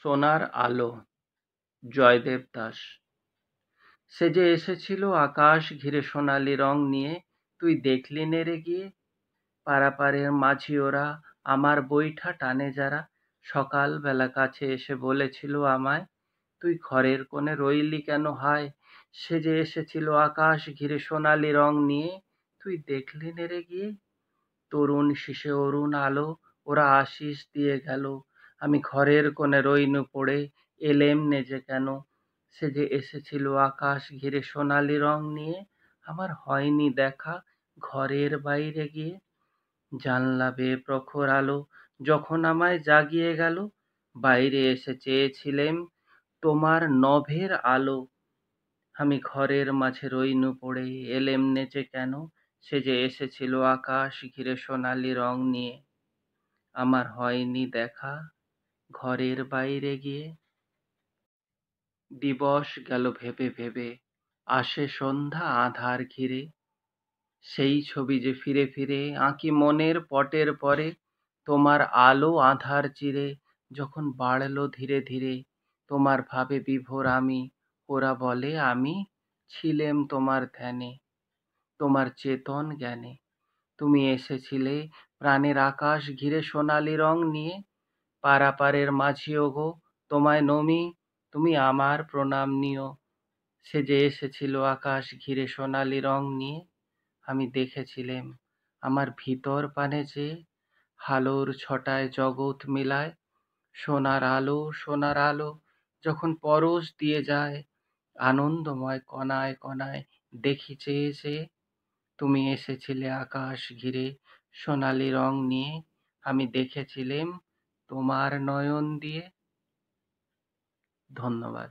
সোনার আলো জয়দেব দাস সে যে এসেছিল আকাশ ঘিরে সোনালি রং নিয়ে তুই দেখলি নেড়ে গিয়ে পারাপারের মাঝি ওরা আমার বৈঠা টানে যারা সকালবেলা কাছে এসে বলেছিল আমায় তুই ঘরের কোণে রইলি কেন হায় সে যে এসেছিল আকাশ ঘিরে সোনালি রং নিয়ে তুই দেখলি নেড়ে গিয়ে তরুণ শিশে অরুণ আলো ওরা আশিস দিয়ে গেল আমি ঘরের কোণে রইনু পড়ে এলেম যে কেন সে যে এসেছিল আকাশ ঘিরে সোনালি রং নিয়ে আমার হয়নি দেখা ঘরের বাইরে গিয়ে জানলা বেয়ে প্রখর আলো যখন আমায় জাগিয়ে গেল বাইরে এসে চেয়েছিলেম তোমার নভের আলো আমি ঘরের মাঝে রইনু পড়ে এলেম নেচে কেন সে যে এসেছিল আকাশ ঘিরে সোনালি রং নিয়ে আমার হয়নি দেখা ঘরের বাইরে গিয়ে দিবস গেল ভেবে ভেবে আসে সন্ধ্যা আধার ঘিরে সেই ছবি যে ফিরে ফিরে আঁকি মনের পটের পরে তোমার আলো আধার চিরে যখন বাড়লো ধীরে ধীরে তোমার ভাবে বিভোর আমি ওরা বলে আমি ছিলেম তোমার ধ্যানে তোমার চেতন জ্ঞানে তুমি এসেছিলে প্রাণের আকাশ ঘিরে সোনালি রং নিয়ে পারাপারের মাঝিও গো তোমায় নমি তুমি আমার প্রণাম নিও সে যে এসেছিল আকাশ ঘিরে সোনালি রং নিয়ে আমি দেখেছিলেম আমার ভিতর পানে যে হালোর ছটায় জগৎ মেলায় সোনার আলো সোনার আলো যখন পরশ দিয়ে যায় আনন্দময় কণায় কণায় দেখি চেয়েছে তুমি এসেছিলে আকাশ ঘিরে সোনালি রং নিয়ে আমি দেখেছিলেম তোমার নয়ন দিয়ে ধন্যবাদ